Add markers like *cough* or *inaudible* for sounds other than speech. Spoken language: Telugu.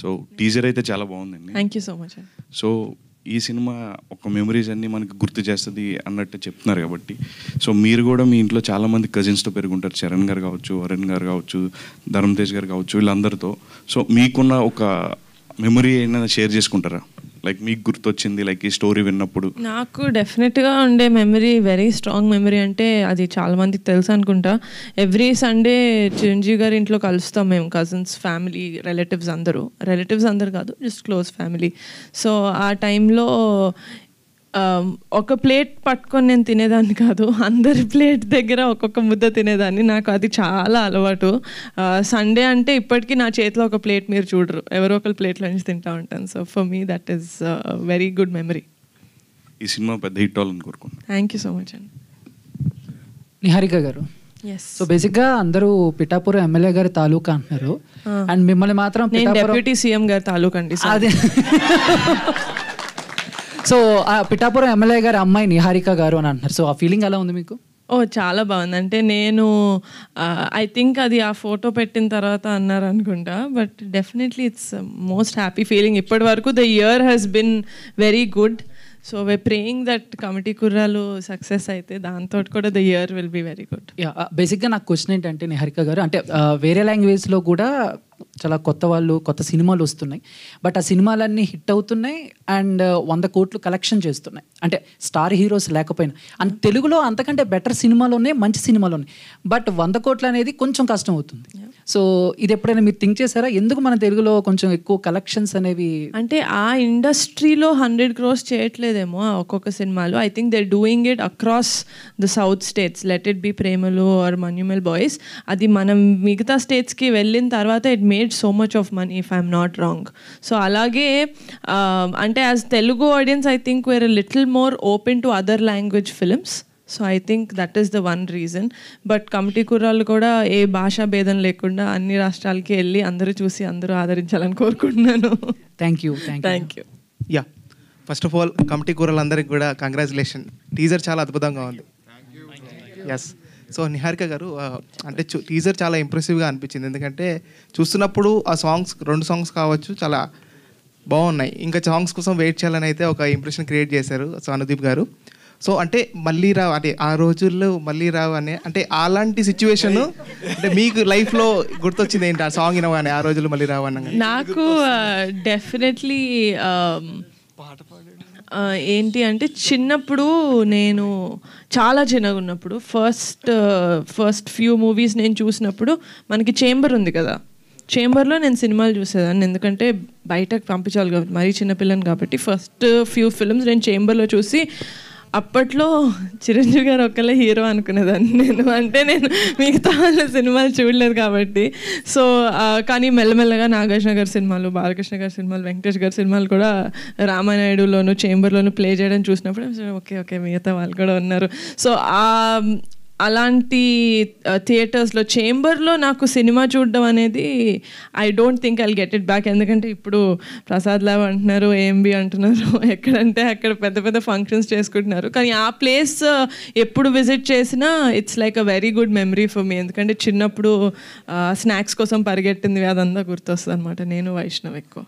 సో టీజర్ అయితే చాలా బాగుందండి thank you so much so ఈ సినిమా ఒక మెమరీస్ అన్నీ మనకి గుర్తు చేస్తుంది అన్నట్టు చెప్తున్నారు కాబట్టి సో మీరు కూడా మీ ఇంట్లో చాలా మంది కజిన్స్తో పెరుగుంటారు చరణ్ గారు కావచ్చు అరుణ్ గారు కావచ్చు ధర్మతేజ్ గారు కావచ్చు వీళ్ళందరితో సో మీకున్న ఒక మెమరీ అయినా షేర్ చేసుకుంటారా లైక్ మీకు గుర్తొచ్చింది లైక్ ఈ స్టోరీ విన్నప్పుడు నాకు డెఫినెట్గా ఉండే మెమరీ వెరీ స్ట్రాంగ్ మెమరీ అంటే అది చాలా మందికి తెలుసు అనుకుంటా ఎవ్రీ సండే చిరంజీవి గారి ఇంట్లో కలుస్తాం మేము కజిన్స్ ఫ్యామిలీ రిలేటివ్స్ అందరూ రిలేటివ్స్ అందరు కాదు జస్ట్ క్లోజ్ ఫ్యామిలీ సో ఆ టైంలో ఒక ప్లేట్ పట్టుకొని నేను తినేదాన్ని కాదు అందరి ప్లేట్ దగ్గర ఒక్కొక్క ముద్ద తినేదాన్ని నాకు అది చాలా అలవాటు సండే అంటే ఇప్పటికీ నా చేతిలో ఒక ప్లేట్ మీరు చూడరు ఎవరో ఒకరు ప్లేట్లో నుంచి తింటా ఉంటాను so for me that is very good memory ఈ సినిమా పెద్ద హిట్ అవ్వాలని కోరుకుంటున్నాను థ్యాంక్ యూ సో మచ్ అండి నిహారిక గారు సో బేసిక్గా అందరూ పిఠాపురం ఎమ్మెల్యే గారి తాలూకా అంటున్నారు అండ్ మిమ్మల్ని మాత్రం డెప్యూటీ సీఎం గారి తాలూకా అండి అదే *laughs* సో ఆ పిఠాపురం ఎమ్మెల్యే గారి అమ్మాయి నిహారిక గారు అని అంటున్నారు సో ఆ ఫీలింగ్ ఎలా ఉంది మీకు ఓ చాలా బాగుంది అంటే నేను ఐ థింక్ అది ఆ ఫోటో పెట్టిన తర్వాత అన్నారు అనుకుంటా but definitely it's most happy feeling ఇప్పటి వరకు the year has been very good so we praying that committee కుర్రాలు సక్సెస్ అయితే దాంతో కూడా the year will be very good బేసిక్గా నాకు క్వశ్చన్ ఏంటంటే నిహారిక గారు అంటే uh, వేరే లాంగ్వేజ్లో కూడా చాలా కొత్త వాళ్ళు కొత్త సినిమాలు వస్తున్నాయి బట్ ఆ సినిమాలన్నీ హిట్ అవుతున్నాయి అండ్ uh, వంద కోట్లు కలెక్షన్ చేస్తున్నాయి అంటే స్టార్ హీరోస్ లేకపోయినా అండ్ తెలుగులో అంతకంటే బెటర్ సినిమాలు ఉన్నాయి మంచి సినిమాలు ఉన్నాయి బట్ వంద కోట్లు అనేది కొంచెం కష్టం అవుతుంది సో ఇది ఎప్పుడైనా మీరు థింక్ చేశారా ఎందుకు మన తెలుగులో కొంచెం ఎక్కువ కలెక్షన్స్ అనేవి అంటే ఆ ఇండస్ట్రీలో హండ్రెడ్ క్రోర్స్ చేయట్లేదేమో ఒక్కొక్క సినిమాలో I think they doing it across the south states let it be Premalu or Manjummel boys అది మనం మిగతా స్టేట్స్కి వెళ్ళిన తర్వాత it made so much of money if I'm not wrong so అలాగే అంటే as Telugu audience I think we're little more open to other language films so I think that is the one reason but committee కుర్రాళ్ళు కూడా ఏ భాషా భేదం లేకుండా అన్ని రాష్ట్రాలకి వెళ్ళి అందరూ చూసి అందరూ ఆదరించాలని కోరుకుంటున్నాను thank you thank you yeah first of all committee కూరలందరికీ కూడా కంగ్రాచులేషన్ టీజర్ చాలా అద్భుతంగా ఉంది ఎస్ సో నిహారిక గారు అంటే టీజర్ చాలా ఇంప్రెసివ్గా అనిపించింది ఎందుకంటే చూస్తున్నప్పుడు ఆ సాంగ్స్ రెండు సాంగ్స్ కావచ్చు చాలా బాగున్నాయి ఇంకా సాంగ్స్ కోసం వెయిట్ చేయాలని అయితే ఒక ఇంప్రెషన్ క్రియేట్ చేశారు సో అనుదీప్ గారు సో అంటే మళ్ళీ రావు అంటే ఆ రోజుల్లో మళ్ళీ రావు అనే అంటే అలాంటి సిచ్యువేషన్ అంటే మీకు లైఫ్లో గుర్తొచ్చింది ఏంటి ఆ సాంగ్ వినగానే ఆ రోజుల్లో మళ్ళీ రావు అన్న నాకు డెఫినెట్లీ um, ఏంటి అంటే చిన్నప్పుడు నేను చాలా చిన్నగా ఉన్నప్పుడు ఫస్ట్ ఫస్ట్ ఫ్యూ మూవీస్ నేను చూసినప్పుడు మనకి చేంబర్ ఉంది కదా చేంబర్లో నేను సినిమాలు చూసేదాన్ని ఎందుకంటే బయటకు పంపించాలి కాబట్టి మరీ చిన్నపిల్లని కాబట్టి ఫస్ట్ ఫ్యూ ఫిల్మ్స్ నేను చేంబర్లో చూసి అప్పట్లో చిరంజీవి గారు ఒక్కలే హీరో అనుకునేదాన్ని నేను అంటే నేను మిగతా వాళ్ళ సినిమాలు చూడలేదు కాబట్టి సో కానీ మెల్లమెల్లగా నాగార్జున గారి సినిమాలు బాలకృష్ణ గారి సినిమాలు వెంకటేష్ గారి సినిమాలు కూడా రామానాయుడులోను చేంబర్లోను ప్లే చేయడం చూసినప్పుడు ఓకే ఓకే మిగతా వాళ్ళు కూడా ఉన్నారు సో అలాంటి uh, థియేటర్స్లో చేంబర్లో నాకు సినిమా చూడడం అనేది I don't think I get it back ఎందుకంటే ఇప్పుడు ప్రసాద్ లావ్ అంటున్నారు ఏంబి అంటున్నారు *laughs* ఎక్కడంటే అక్కడ పెద్ద పెద్ద ఫంక్షన్స్ చేసుకుంటున్నారు కానీ ఆ ప్లేస్ uh, ఎప్పుడు విజిట్ చేసినా it's like a very good memory for me ఎందుకంటే చిన్నప్పుడు స్నాక్స్ uh, కోసం పరిగెట్టింది అదంతా గుర్తొస్తుంది అనమాట నేను వైష్ణవ్ ఎక్కువ